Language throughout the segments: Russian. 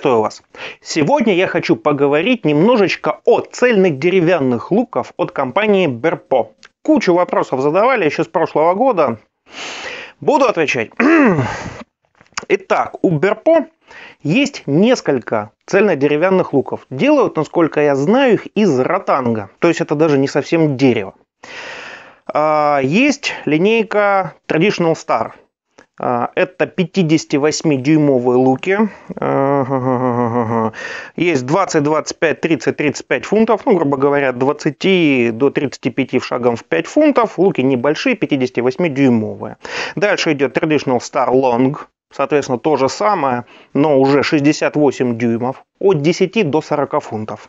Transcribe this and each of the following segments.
Приветствую вас! Сегодня я хочу поговорить немножечко о цельных деревянных луках от компании Берпо. Кучу вопросов задавали еще с прошлого года. Буду отвечать. Итак, у Берпо есть несколько цельно-деревянных луков. Делают, насколько я знаю, их из ротанга. То есть это даже не совсем дерево. А, есть линейка Traditional Star – а, это 58-дюймовые луки. А, Есть 20, 25, 30, 35 фунтов. Ну, грубо говоря, 20 до 35 в шагом в 5 фунтов. Луки небольшие, 58-дюймовые. Дальше идет Traditional Star Long. Соответственно, то же самое, но уже 68 дюймов. От 10 до 40 фунтов.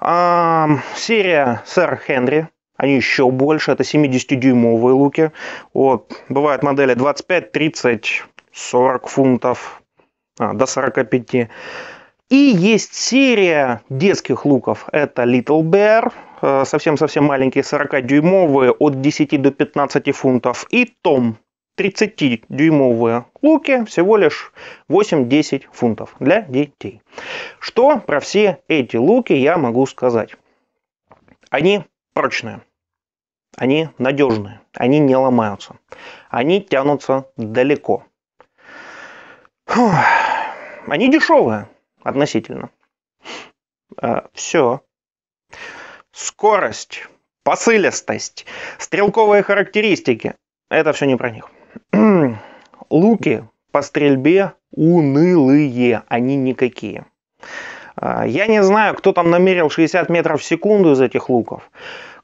А, серия Сэр Henry они еще больше, это 70-дюймовые луки. Вот. Бывают модели 25, 30, 40 фунтов, а, до 45. И есть серия детских луков. Это Little Bear, э, совсем-совсем маленькие 40-дюймовые, от 10 до 15 фунтов. И Tom, 30-дюймовые луки, всего лишь 8-10 фунтов для детей. Что про все эти луки я могу сказать? Они прочные. Они надежные, они не ломаются. Они тянутся далеко. Они дешевые относительно. А, все. Скорость, посылистость, стрелковые характеристики. Это все не про них. Луки по стрельбе унылые, они никакие. А, я не знаю, кто там намерил 60 метров в секунду из этих луков.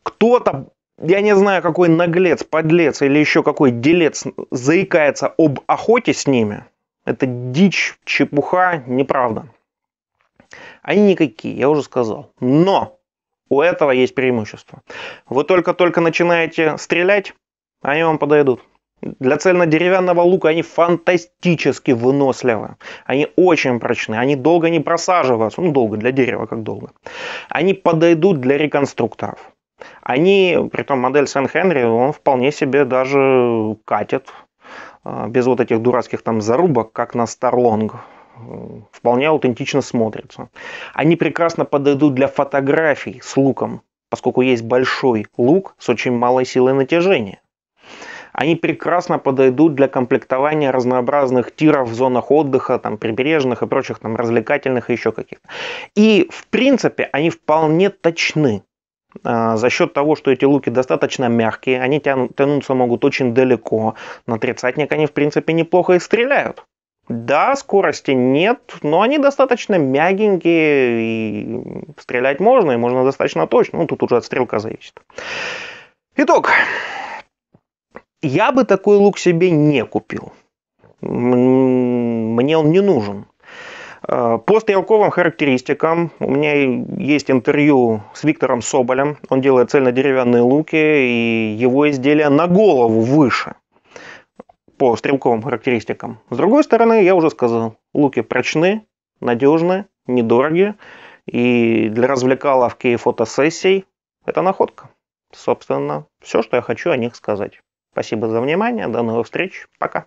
Кто-то я не знаю, какой наглец, подлец или еще какой делец заикается об охоте с ними, это дичь, чепуха, неправда. Они никакие, я уже сказал. Но у этого есть преимущество. Вы только-только начинаете стрелять, они вам подойдут. Для цельно-деревянного лука они фантастически выносливы. Они очень прочны, они долго не просаживаются. Ну, долго для дерева, как долго. Они подойдут для реконструкторов. Они, при притом модель Сен-Хенри, он вполне себе даже катит, а, без вот этих дурацких там зарубок, как на Старлонг. Вполне аутентично смотрится. Они прекрасно подойдут для фотографий с луком, поскольку есть большой лук с очень малой силой натяжения. Они прекрасно подойдут для комплектования разнообразных тиров в зонах отдыха, там, прибережных и прочих там развлекательных и еще каких-то. И в принципе они вполне точны а, за счет того, что эти луки достаточно мягкие, они тянутся могут очень далеко. На тридцатник они, в принципе, неплохо и стреляют. Да, скорости нет, но они достаточно мягенькие, и стрелять можно, и можно достаточно точно. Ну, тут уже от стрелка зависит. Итог. Я бы такой лук себе не купил. Мне он не нужен. Э, по стрелковым характеристикам у меня есть интервью с Виктором Соболем. Он делает цельнодеревянные луки, и его изделия на голову выше по стрелковым характеристикам. С другой стороны, я уже сказал, луки прочны, надежны, недорогие, И для развлекаловки и фотосессий это находка. Собственно, все, что я хочу о них сказать. Спасибо за внимание. До новых встреч. Пока.